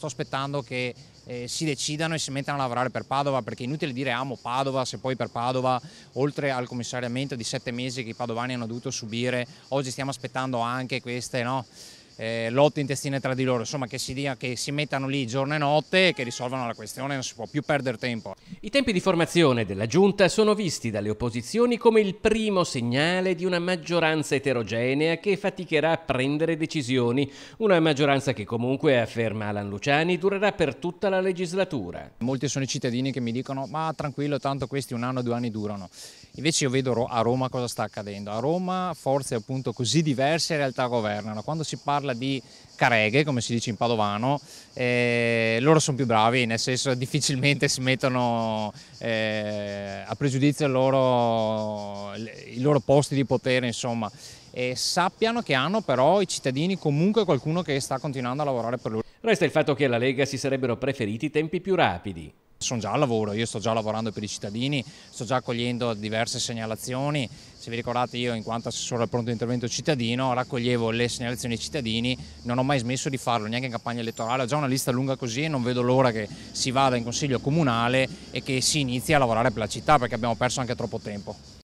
sto aspettando che eh, si decidano e si mettano a lavorare per Padova perché è inutile dire amo Padova se poi per Padova oltre al commissariamento di sette mesi che i padovani hanno dovuto subire oggi stiamo aspettando anche queste no? eh, lotte intestine tra di loro, insomma che si, dia, che si mettano lì giorno e notte e che risolvano la questione, non si può più perdere tempo. I tempi di formazione della giunta sono visti dalle opposizioni come il primo segnale di una maggioranza eterogenea che faticherà a prendere decisioni, una maggioranza che comunque, afferma Alan Luciani, durerà per tutta la legislatura. Molti sono i cittadini che mi dicono ma tranquillo, tanto questi un anno, due anni durano. Invece io vedo a Roma cosa sta accadendo. A Roma forze appunto così diverse in realtà governano. Quando si parla parla di careghe, come si dice in padovano, eh, loro sono più bravi, nel senso difficilmente si mettono eh, a pregiudizio loro, i loro posti di potere, insomma. E sappiano che hanno però i cittadini comunque qualcuno che sta continuando a lavorare per loro. Resta il fatto che alla Lega si sarebbero preferiti tempi più rapidi sono già al lavoro, io sto già lavorando per i cittadini, sto già accogliendo diverse segnalazioni. Se vi ricordate io in quanto assessore al pronto intervento cittadino raccoglievo le segnalazioni ai cittadini, non ho mai smesso di farlo neanche in campagna elettorale, ho già una lista lunga così e non vedo l'ora che si vada in consiglio comunale e che si inizi a lavorare per la città perché abbiamo perso anche troppo tempo.